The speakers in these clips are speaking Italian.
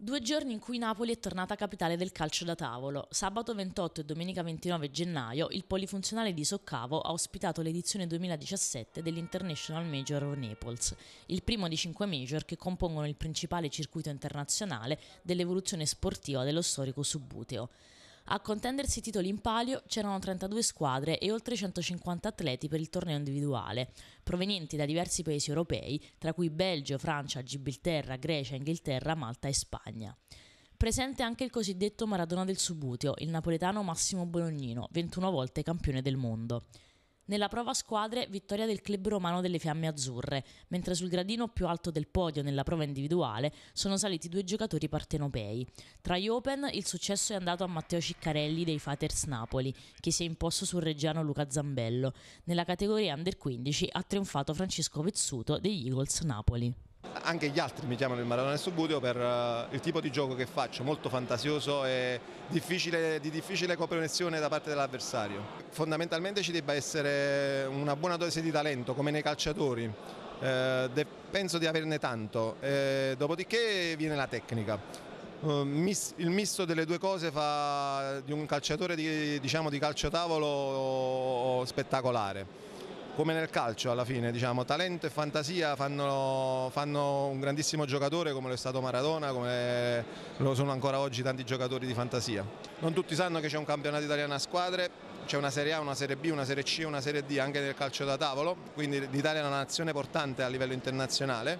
Due giorni in cui Napoli è tornata capitale del calcio da tavolo. Sabato 28 e domenica 29 gennaio il polifunzionale di Soccavo ha ospitato l'edizione 2017 dell'International Major of Naples, il primo di cinque major che compongono il principale circuito internazionale dell'evoluzione sportiva dello storico subbuteo. A contendersi i titoli in palio c'erano 32 squadre e oltre 150 atleti per il torneo individuale, provenienti da diversi paesi europei, tra cui Belgio, Francia, Gibilterra, Grecia, Inghilterra, Malta e Spagna. Presente anche il cosiddetto Maradona del Subutio, il napoletano Massimo Bolognino, 21 volte campione del mondo. Nella prova a squadre vittoria del club romano delle Fiamme Azzurre, mentre sul gradino più alto del podio nella prova individuale sono saliti due giocatori partenopei. Tra gli Open il successo è andato a Matteo Ciccarelli dei Fighters Napoli, che si è imposto sul reggiano Luca Zambello. Nella categoria Under 15 ha trionfato Francesco Pezzuto degli Eagles Napoli anche gli altri mi chiamano il Maradona del Subuteo per uh, il tipo di gioco che faccio, molto fantasioso e difficile, di difficile comprensione da parte dell'avversario. Fondamentalmente ci debba essere una buona dose di talento, come nei calciatori, eh, penso di averne tanto, eh, dopodiché viene la tecnica. Uh, mis il misto delle due cose fa di un calciatore di, diciamo, di calciotavolo eh, spettacolare come nel calcio alla fine, diciamo, talento e fantasia fanno, fanno, un grandissimo giocatore come lo è stato Maradona, come lo sono ancora oggi tanti giocatori di fantasia. Non tutti sanno che c'è un campionato italiano a squadre, c'è una Serie A, una Serie B, una Serie C, una Serie D anche nel calcio da tavolo, quindi l'Italia è una nazione portante a livello internazionale.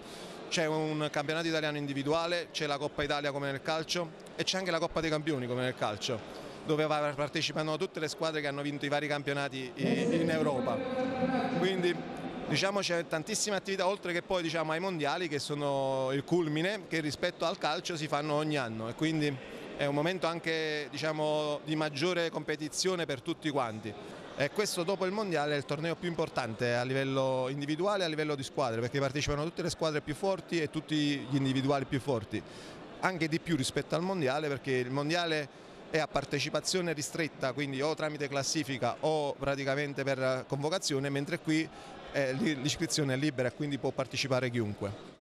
C'è un campionato italiano individuale, c'è la Coppa Italia come nel calcio e c'è anche la Coppa dei Campioni come nel calcio dove partecipano tutte le squadre che hanno vinto i vari campionati in Europa quindi diciamo c'è tantissime attività oltre che poi diciamo, ai mondiali che sono il culmine che rispetto al calcio si fanno ogni anno e quindi è un momento anche diciamo, di maggiore competizione per tutti quanti e questo dopo il mondiale è il torneo più importante a livello individuale e a livello di squadre perché partecipano tutte le squadre più forti e tutti gli individuali più forti anche di più rispetto al mondiale perché il mondiale è a partecipazione ristretta, quindi o tramite classifica o praticamente per convocazione, mentre qui eh, l'iscrizione è libera e quindi può partecipare chiunque.